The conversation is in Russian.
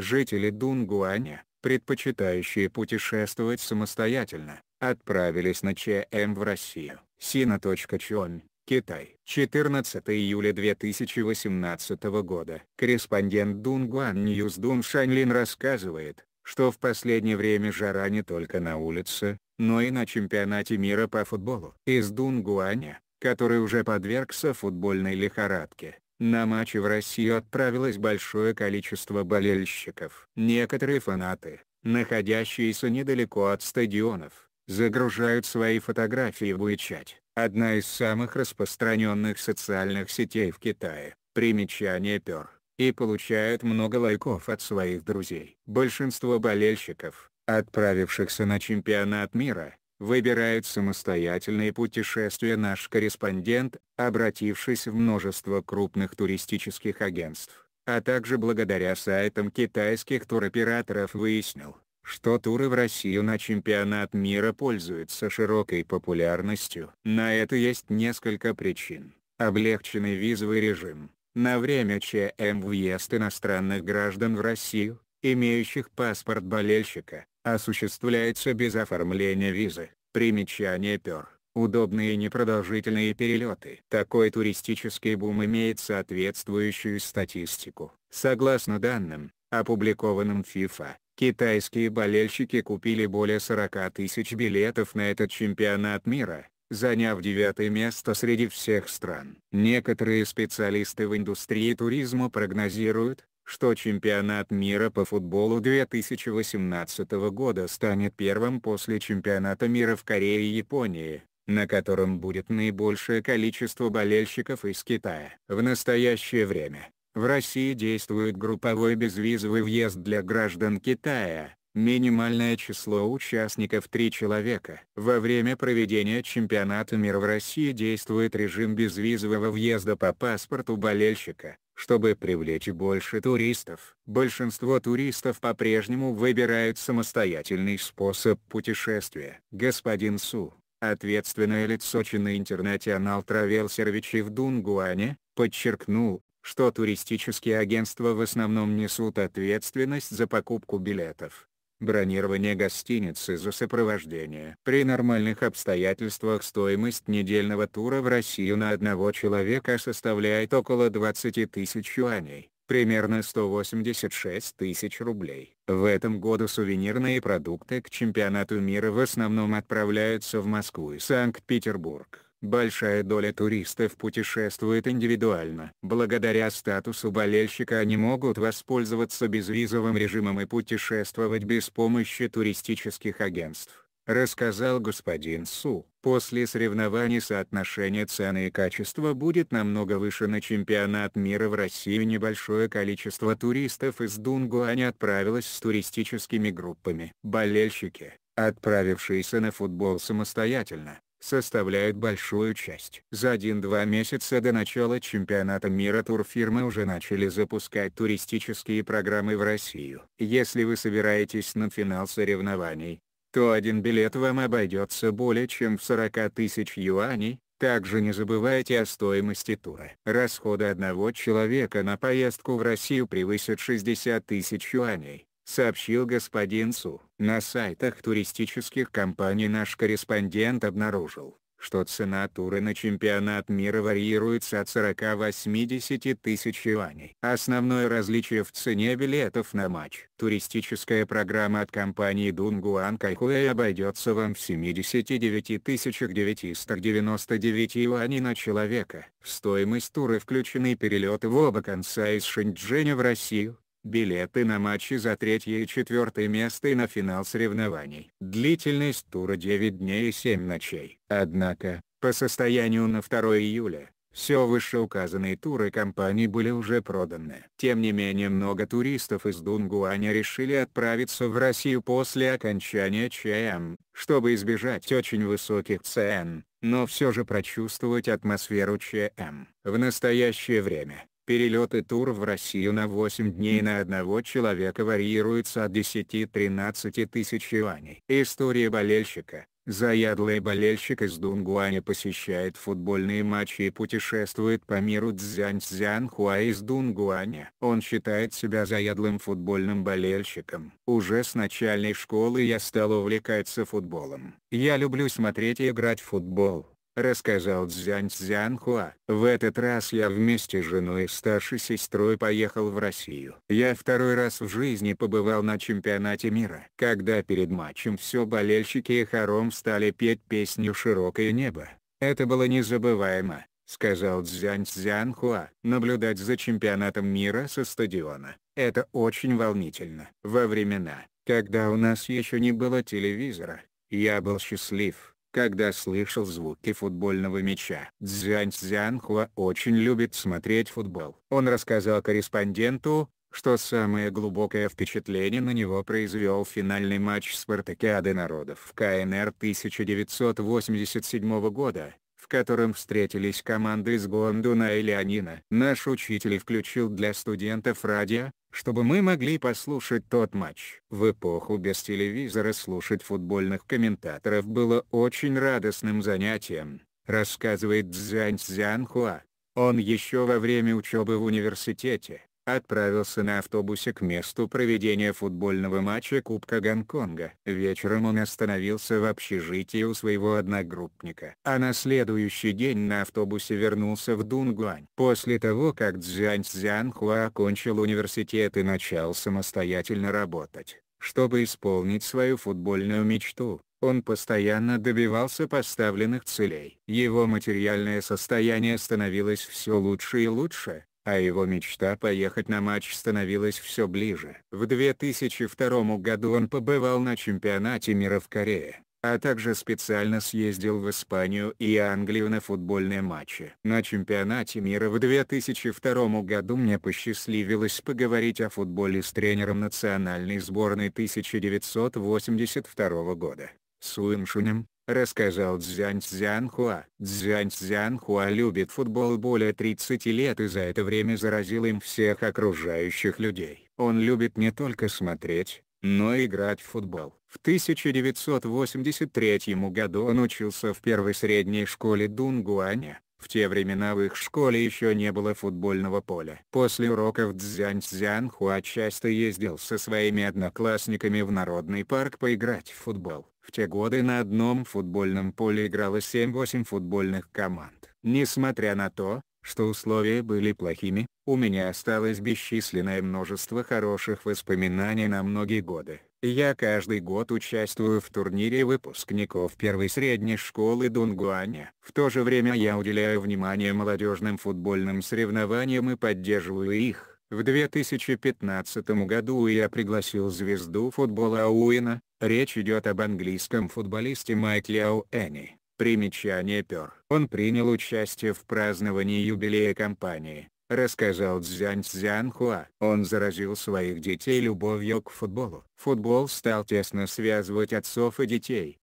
Жители Дунгуаня, предпочитающие путешествовать самостоятельно, отправились на ЧМ в Россию. Сина.Чон, Китай. 14 июля 2018 года. Корреспондент Дунгуан Ньюс Дун Шанлин рассказывает, что в последнее время жара не только на улице, но и на чемпионате мира по футболу. Из Дунгуаня, который уже подвергся футбольной лихорадке, на матчи в Россию отправилось большое количество болельщиков. Некоторые фанаты, находящиеся недалеко от стадионов, загружают свои фотографии в WeChat, одна из самых распространенных социальных сетей в Китае. Примечание Пер и получают много лайков от своих друзей. Большинство болельщиков, отправившихся на чемпионат мира, выбирают самостоятельные путешествия наш корреспондент, обратившись в множество крупных туристических агентств, а также благодаря сайтам китайских туроператоров выяснил, что туры в Россию на чемпионат мира пользуются широкой популярностью. На это есть несколько причин. Облегченный визовый режим, на время ЧМ въезд иностранных граждан в Россию, имеющих паспорт болельщика, осуществляется без оформления визы. Примечание пер. Удобные непродолжительные перелеты. Такой туристический бум имеет соответствующую статистику. Согласно данным, опубликованным FIFA, китайские болельщики купили более 40 тысяч билетов на этот чемпионат мира, заняв девятое место среди всех стран. Некоторые специалисты в индустрии туризма прогнозируют, что чемпионат мира по футболу 2018 года станет первым после чемпионата мира в Корее и Японии, на котором будет наибольшее количество болельщиков из Китая. В настоящее время, в России действует групповой безвизовый въезд для граждан Китая, минимальное число участников 3 человека. Во время проведения чемпионата мира в России действует режим безвизового въезда по паспорту болельщика чтобы привлечь больше туристов. Большинство туристов по-прежнему выбирают самостоятельный способ путешествия. Господин Су, ответственное лицо Чина Интернационал Travel Service в Дунгуане, подчеркнул, что туристические агентства в основном несут ответственность за покупку билетов. Бронирование гостиницы за сопровождение. При нормальных обстоятельствах стоимость недельного тура в Россию на одного человека составляет около 20 тысяч юаней, примерно 186 тысяч рублей. В этом году сувенирные продукты к чемпионату мира в основном отправляются в Москву и Санкт-Петербург большая доля туристов путешествует индивидуально. Благодаря статусу болельщика они могут воспользоваться безвизовым режимом и путешествовать без помощи туристических агентств рассказал господин Су. После соревнований соотношение цены и качества будет намного выше на чемпионат мира в России. Небольшое количество туристов из Дунгуани отправилось с туристическими группами. Болельщики, отправившиеся на футбол самостоятельно, составляют большую часть. За 1-2 месяца до начала чемпионата мира турфирмы уже начали запускать туристические программы в Россию. Если вы собираетесь на финал соревнований, то один билет вам обойдется более чем в 40 тысяч юаней, также не забывайте о стоимости тура. Расходы одного человека на поездку в Россию превысят 60 тысяч юаней сообщил господин Су. На сайтах туристических компаний наш корреспондент обнаружил, что цена тура на чемпионат мира варьируется от 40-80 тысяч юаней. Основное различие в цене билетов на матч. Туристическая программа от компании Дунгуан Кайхуэй обойдется вам в 79 999 юаней на человека. В стоимость тура включены перелеты в оба конца из Шэньчжэня в Россию, билеты на матчи за третье и четвертое место и на финал соревнований. Длительность тура 9 дней и 7 ночей. Однако, по состоянию на 2 июля, все вышеуказанные туры компании были уже проданы. Тем не менее много туристов из Дунгуаня решили отправиться в Россию после окончания ЧМ, чтобы избежать очень высоких цен, но все же прочувствовать атмосферу ЧМ. В настоящее время, Перелеты тур в Россию на 8 дней на одного человека варьируются от 10-13 тысяч юаней. История болельщика. Заядлый болельщик из Дунгуаня посещает футбольные матчи и путешествует по миру Цзянь-Цзянхуа из Дунгуаня. Он считает себя заядлым футбольным болельщиком. Уже с начальной школы я стал увлекаться футболом. Я люблю смотреть и играть в футбол рассказал Цзянь Цзянхуа. В этот раз я вместе с женой и старшей сестрой поехал в Россию. Я второй раз в жизни побывал на чемпионате мира. Когда перед матчем все болельщики и хором стали петь песню «Широкое небо». Это было незабываемо. — сказал Цзянь Цзянхуа. «Наблюдать за чемпионатом мира со стадиона — это очень волнительно. Во времена, когда у нас еще не было телевизора, я был счастлив, когда слышал звуки футбольного мяча. Цзянь Цзянхуа очень любит смотреть футбол. Он рассказал корреспонденту, что самое глубокое впечатление на него произвел финальный матч Спартакиады народов в КНР 1987 года, в котором встретились команды из Гондуна и Леонина. Наш учитель включил для студентов радио, чтобы мы могли послушать тот матч. В эпоху без телевизора слушать футбольных комментаторов было очень радостным занятием, рассказывает Цзянь Цзянхуа. Он еще во время учебы в университете, отправился на автобусе к месту проведения футбольного матча Кубка Гонконга. Вечером он остановился в общежитии у своего одногруппника. А на следующий день на автобусе вернулся в Дунгуань. После того как Цзянь Цзянхуа окончил университет и начал самостоятельно работать, чтобы исполнить свою футбольную мечту, он постоянно добивался поставленных целей. Его материальное состояние становилось все лучше и лучше, а его мечта поехать на матч становилась все ближе. В 2002 году он побывал на чемпионате мира в Корее, а также специально съездил в Испанию и Англию на футбольные матчи. На чемпионате мира в 2002 году мне посчастливилось поговорить о футболе с тренером национальной сборной 1982 года. Суиншунем, рассказал Цзянь Цзянхуа. Цзянь Цзянхуа любит футбол более 30 лет и за это время заразил им всех окружающих людей. Он любит не только смотреть, но и играть в футбол. В 1983 году он учился в первой средней школе Дунгуаня. В те времена в их школе еще не было футбольного поля. После уроков Цзянь Цзянхуа часто ездил со своими одноклассниками в народный парк поиграть в футбол. В те годы на одном футбольном поле играло 7-8 футбольных команд. Несмотря на то, что условия были плохими, у меня осталось бесчисленное множество хороших воспоминаний на многие годы. Я каждый год участвую в турнире выпускников первой средней школы Дунгуаня. В то же время я уделяю внимание молодежным футбольным соревнованиям и поддерживаю их. В 2015 году я пригласил звезду футбола Уина. речь идет об английском футболисте Майкле Ауэне. Примечание Пер. Он принял участие в праздновании юбилея компании, рассказал Цзянь Цзянхуа. Он заразил своих детей любовью к футболу. Футбол стал тесно связывать отцов и детей,